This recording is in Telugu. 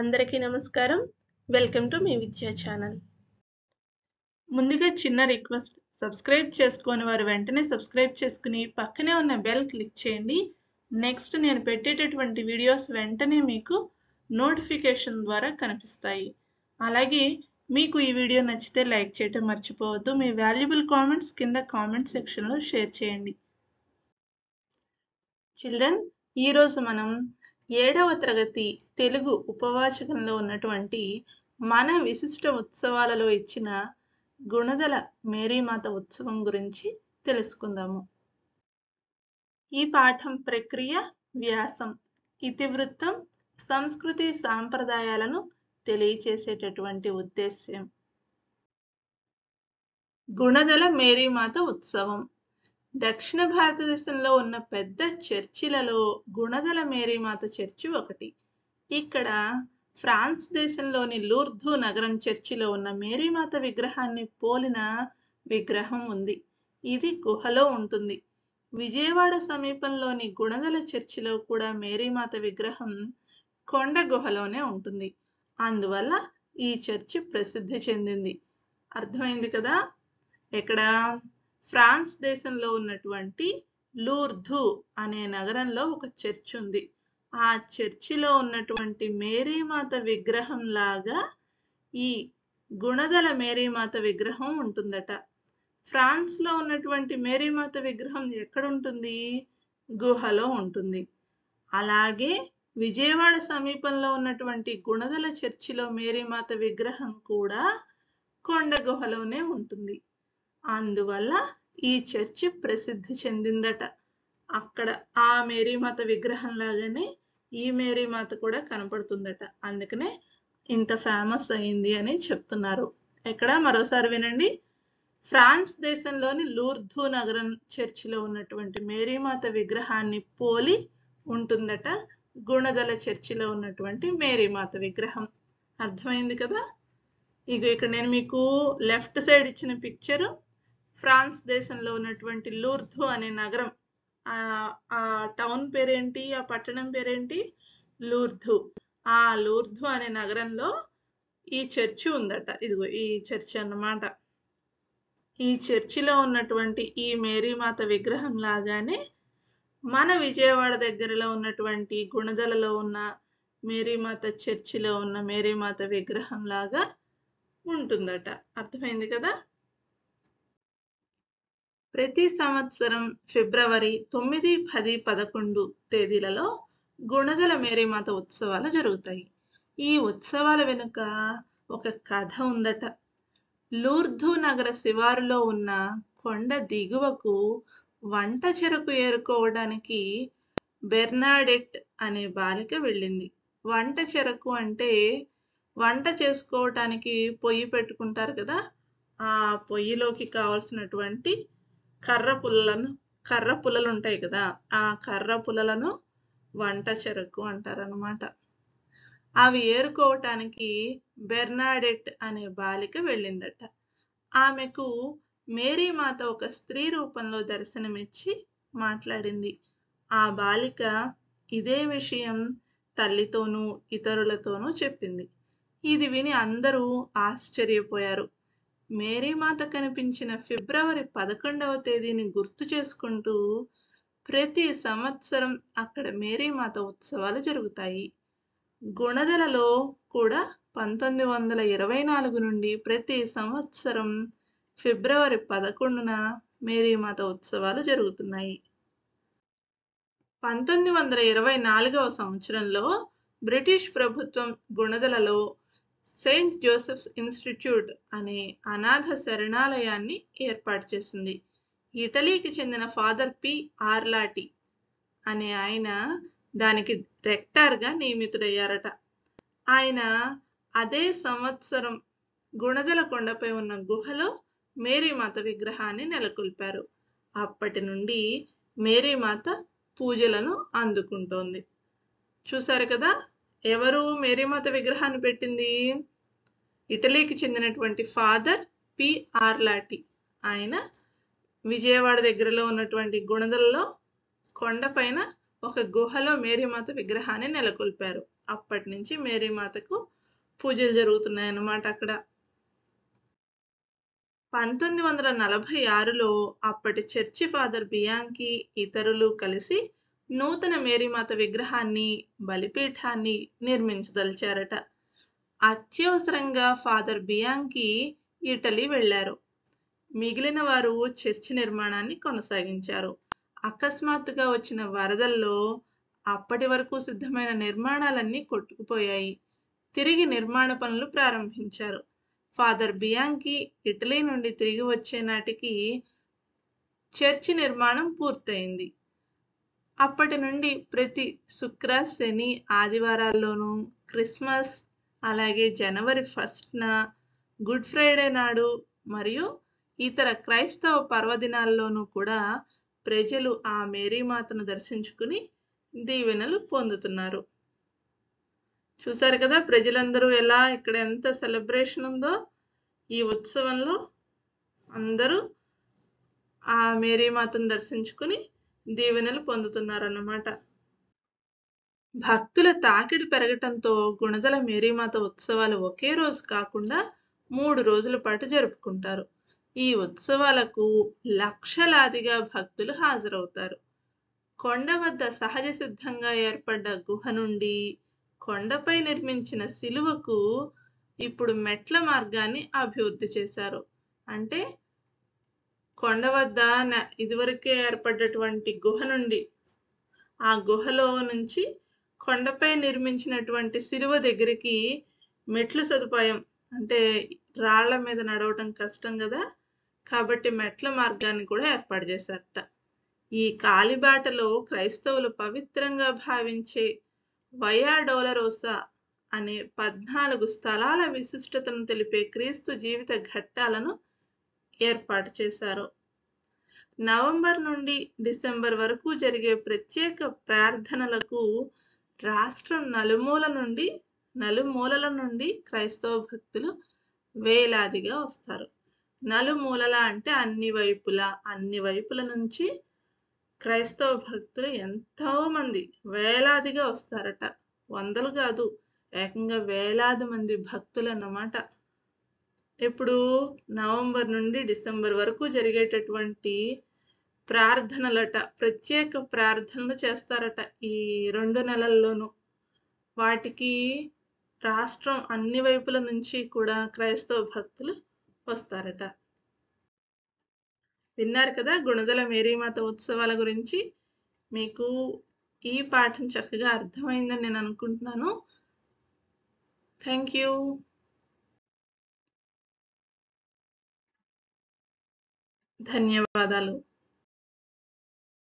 అందరికీ నమస్కారం వెల్కమ్ టు మీ విద్యా ఛానల్ ముందుగా చిన్న రిక్వెస్ట్ సబ్స్క్రైబ్ చేసుకోని వారు వెంటనే సబ్స్క్రైబ్ చేసుకుని పక్కనే ఉన్న బెల్ క్లిక్ చేయండి నెక్స్ట్ నేను పెట్టేటటువంటి వీడియోస్ వెంటనే మీకు నోటిఫికేషన్ ద్వారా కనిపిస్తాయి అలాగే మీకు ఈ వీడియో నచ్చితే లైక్ చేయటం మర్చిపోవద్దు మీ వాల్యుబుల్ కామెంట్స్ కింద కామెంట్ సెక్షన్లో షేర్ చేయండి చిల్డ్రన్ ఈరోజు మనం ఏడవ తరగతి తెలుగు ఉపవాచకంలో ఉన్నటువంటి మన విశిష్ట ఉత్సవాలలో ఇచ్చిన గుణదల మేరీమాత ఉత్సవం గురించి తెలుసుకుందాము ఈ పాఠం ప్రక్రియ వ్యాసం ఇతివృత్తం సంస్కృతి సాంప్రదాయాలను తెలియచేసేటటువంటి ఉద్దేశ్యం గుణదల మేరీమాత ఉత్సవం దక్షిణ భారతదేశంలో ఉన్న పెద్ద చర్చిలలో గుణదల మేరీమాత చర్చి ఒకటి ఇక్కడ ఫ్రాన్స్ దేశంలోని లూర్ధు నగరం చర్చిలో ఉన్న మేరీమాత విగ్రహాన్ని పోలిన విగ్రహం ఉంది ఇది గుహలో ఉంటుంది విజయవాడ సమీపంలోని గుణదల చర్చిలో కూడా మేరీమాత విగ్రహం కొండ గుహలోనే ఉంటుంది అందువల్ల ఈ చర్చి ప్రసిద్ధి చెందింది అర్థమైంది కదా ఇక్కడ ఫ్రాన్స్ దేశంలో ఉన్నటువంటి లూర్ధు అనే నగరంలో ఒక చర్చ్ ఉంది ఆ చర్చిలో ఉన్నటువంటి మేరీమాత విగ్రహం లాగా ఈ గుణదల మేరీమాత విగ్రహం ఉంటుందట ఫ్రాన్స్లో ఉన్నటువంటి మేరీమాత విగ్రహం ఎక్కడ ఉంటుంది గుహలో ఉంటుంది అలాగే విజయవాడ సమీపంలో ఉన్నటువంటి గుణదల చర్చిలో మేరీమాత విగ్రహం కూడా కొండ గుహలోనే ఉంటుంది అందువల్ల ఈ చర్చి ప్రసిద్ధి చెందిందట అక్కడ ఆ మేరీ మాత విగ్రహం లాగానే ఈ మేరీ మాత కూడా కనపడుతుందట అందుకనే ఇంత ఫేమస్ అయింది అని చెప్తున్నారు ఎక్కడ మరోసారి వినండి ఫ్రాన్స్ దేశంలోని లూర్ధు నగరం చర్చిలో ఉన్నటువంటి మేరీమాత విగ్రహాన్ని పోలి ఉంటుందట గుణదల చర్చిలో ఉన్నటువంటి మేరీమాత విగ్రహం అర్థమైంది కదా ఇక ఇక్కడ నేను మీకు లెఫ్ట్ సైడ్ ఇచ్చిన పిక్చరు ఫ్రాన్స్ దేశంలో ఉన్నటువంటి లూర్థు అనే నగరం ఆ టౌన్ పేరేంటి ఆ పట్టణం పేరేంటి లూర్థు ఆ లూర్థు అనే నగరంలో ఈ చర్చి ఉందట ఇదిగో ఈ చర్చి అన్నమాట ఈ చర్చిలో ఉన్నటువంటి ఈ మేరీమాత విగ్రహం లాగానే మన విజయవాడ దగ్గరలో ఉన్నటువంటి గుణదలలో ఉన్న మేరీమాత చర్చిలో ఉన్న మేరీమాత విగ్రహం లాగా ఉంటుందట అర్థమైంది కదా ప్రతి సంవత్సరం ఫిబ్రవరి తొమ్మిది పది పదకొండు తేదీలలో గుణదల మేరీమాత ఉత్సవాలు జరుగుతాయి ఈ ఉత్సవాల వెనుక ఒక కథ ఉందట లూర్ధు నగర శివారులో ఉన్న కొండ దిగువకు వంట చెరకు ఏరుకోవడానికి బెర్నాడెట్ అనే బాలిక వెళ్ళింది వంట చెరకు అంటే వంట చేసుకోవటానికి పొయ్యి పెట్టుకుంటారు కదా ఆ పొయ్యిలోకి కావలసినటువంటి కర్ర పుల్లలను కర్ర పుల్లలు ఉంటాయి కదా ఆ కర్ర పుల్లలను వంట చెరకు అంటారనమాట అవి ఏరుకోవటానికి బెర్నాడెట్ అనే బాలిక వెళ్ళిందట ఆమెకు మేరీమాత ఒక స్త్రీ రూపంలో దర్శనమిచ్చి మాట్లాడింది ఆ బాలిక ఇదే విషయం తల్లితోనూ ఇతరులతోనూ చెప్పింది ఇది విని అందరూ ఆశ్చర్యపోయారు మేరీమాత కనిపించిన ఫిబ్రవరి పదకొండవ తేదీని గుర్తు చేసుకుంటూ ప్రతి సంవత్సరం అక్కడ మేరీమాత ఉత్సవాలు జరుగుతాయి గుణదలలో కూడా పంతొమ్మిది వందల ఇరవై నాలుగు నుండి ప్రతి సంవత్సరం ఫిబ్రవరి పదకొండున మేరీమాత ఉత్సవాలు జరుగుతున్నాయి పంతొమ్మిది వందల ఇరవై నాలుగవ సంవత్సరంలో బ్రిటిష్ ప్రభుత్వం గుణదలలో సెయింట్ జోసెఫ్స్ ఇన్స్టిట్యూట్ అనే అనాథ శరణాలయాన్ని ఏర్పాటు చేసింది ఇటలీకి చెందిన ఫాదర్ పి ఆర్లాటి అనే ఆయన దానికి రెక్టార్గా నియమితుడయ్యారట ఆయన అదే సంవత్సరం గుణజల కొండపై ఉన్న గుహలో మేరీమాత విగ్రహాన్ని నెలకొల్పారు అప్పటి నుండి మేరీమాత పూజలను అందుకుంటోంది చూశారు కదా ఎవరు మేరీమాత విగ్రహాన్ని పెట్టింది ఇటలీకి చెందినటువంటి ఫాదర్ పి ఆర్లాటి ఆయన విజయవాడ దగ్గరలో ఉన్నటువంటి గుణదలలో కొండపైన ఒక గుహలో మేరీమాత విగ్రహాన్ని నెలకొల్పారు అప్పటి నుంచి మేరీమాతకు పూజలు జరుగుతున్నాయన్నమాట అక్కడ పంతొమ్మిది వందల నలభై ఆరులో అప్పటి చర్చి ఫాదర్ బియాంకి ఇతరులు కలిసి నూతన మేరీమాత విగ్రహాన్ని బలిపీఠాన్ని నిర్మించదలిచారట అత్యవసరంగా ఫాదర్ బియాంకి ఇటలీ వెళ్లారు మిగిలిన వారు చర్చి నిర్మాణాన్ని కొనసాగించారు అకస్మాత్తుగా వచ్చిన వరదల్లో అప్పటి వరకు సిద్ధమైన నిర్మాణాలన్నీ కొట్టుకుపోయాయి తిరిగి నిర్మాణ పనులు ప్రారంభించారు ఫాదర్ బియాంకి ఇటలీ నుండి తిరిగి వచ్చే నాటికి చర్చి నిర్మాణం పూర్తయింది అప్పటి నుండి ప్రతి శుక్ర శని ఆదివారాల్లోనూ క్రిస్మస్ అలాగే జనవరి ఫస్ట్న గుడ్ ఫ్రైడే నాడు మరియు ఇతర క్రైస్తవ పర్వదినాల్లోనూ కూడా ప్రజలు ఆ మేరీమాతను దర్శించుకుని దీవెనలు పొందుతున్నారు చూశారు కదా ప్రజలందరూ ఎలా ఇక్కడ ఎంత సెలబ్రేషన్ ఉందో ఈ ఉత్సవంలో అందరూ ఆ మేరీమాతను దర్శించుకుని దీవెనలు పొందుతున్నారన్నమాట భక్తుల తాకిడి పెరగటంతో గుణదల మేరీమాత ఉత్సవాలు ఒకే రోజు కాకుండా మూడు రోజుల పాటు జరుపుకుంటారు ఈ ఉత్సవాలకు లక్షలాదిగా భక్తులు హాజరవుతారు కొండ వద్ద సహజ సిద్ధంగా ఏర్పడ్డ గుహ నుండి కొండపై నిర్మించిన శిలువకు ఇప్పుడు మెట్ల మార్గాన్ని అభివృద్ధి చేశారు అంటే కొండ వద్ద ఇదివరకే ఏర్పడ్డటువంటి గుహ నుండి ఆ గుహలో నుంచి కొండపై నిర్మించినటువంటి సిలువ దగ్గరికి మెట్లు సదుపాయం అంటే రాళ్ల మీద నడవటం కష్టం కదా కాబట్టి మెట్ల మార్గాన్ని కూడా ఏర్పాటు చేశారట ఈ కాలిబాటలో క్రైస్తవులు పవిత్రంగా భావించే వయా డోలరోసా అనే పద్నాలుగు స్థలాల విశిష్టతను తెలిపే క్రీస్తు జీవిత ఘట్టాలను ఏర్పాటు చేశారు నవంబర్ నుండి డిసెంబర్ వరకు జరిగే ప్రత్యేక ప్రార్థనలకు రాష్ట్రం నలుమూల నుండి నలుమూలల నుండి క్రైస్తవ భక్తులు వేలాదిగా వస్తారు నలుమూలల అంటే అన్ని వైపులా అన్ని వైపుల నుంచి క్రైస్తవ భక్తులు ఎంతో మంది వేలాదిగా వస్తారట వందలు కాదు ఏకంగా వేలాది మంది భక్తులు అన్నమాట ఇప్పుడు నవంబర్ నుండి డిసెంబర్ వరకు జరిగేటటువంటి ప్రార్థనలట ప్రత్యేక ప్రార్థనలు చేస్తారట ఈ రెండు నెలల్లోనూ వాటికి రాష్ట్రం అన్ని వైపుల నుంచి కూడా క్రైస్తవ భక్తులు వస్తారట విన్నారు కదా గుణదల మేరీమాత ఉత్సవాల గురించి మీకు ఈ పాఠం చక్కగా అర్థమైందని నేను అనుకుంటున్నాను థ్యాంక్ యూ ధన్యవాదాలు